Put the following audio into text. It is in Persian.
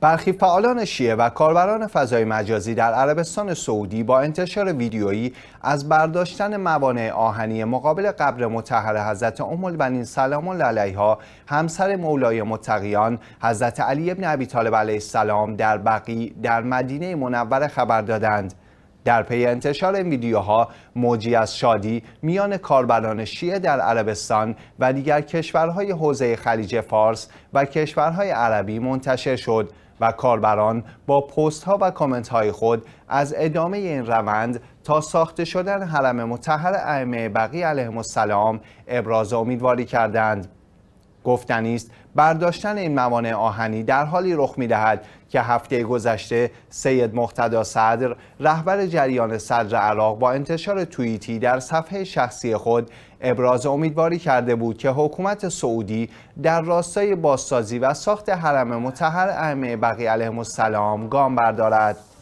برخی فعالان شیعه و کاربران فضای مجازی در عربستان سعودی با انتشار ویدیویی از برداشتن موانع آهنی مقابل قبر متحر حضرت امول بنین سلام الله علیها همسر مولای متقیان حضرت علی ابن ابی طالب علیه السلام در بقی در مدینه منور خبر دادند در پی انتشار این ویدیوها موجی از شادی میان کاربران شیعه در عربستان و دیگر کشورهای حوزه خلیج فارس و کشورهای عربی منتشر شد و کاربران با پست ها و کامنت های خود از ادامه این روند تا ساخته شدن حرم متحر ائمه بقی علیهم السلام ابراز امیدواری کردند گفتنی است برداشتن این موانع آهنی در حالی رخ می‌دهد که هفته گذشته سید مقتدا صدر رهبر جریان صدر عراق با انتشار توییتی در صفحه شخصی خود ابراز امیدواری کرده بود که حکومت سعودی در راستای بازسازی و ساخت حرم متحر ائمه بقی علیهم السلام گام بردارد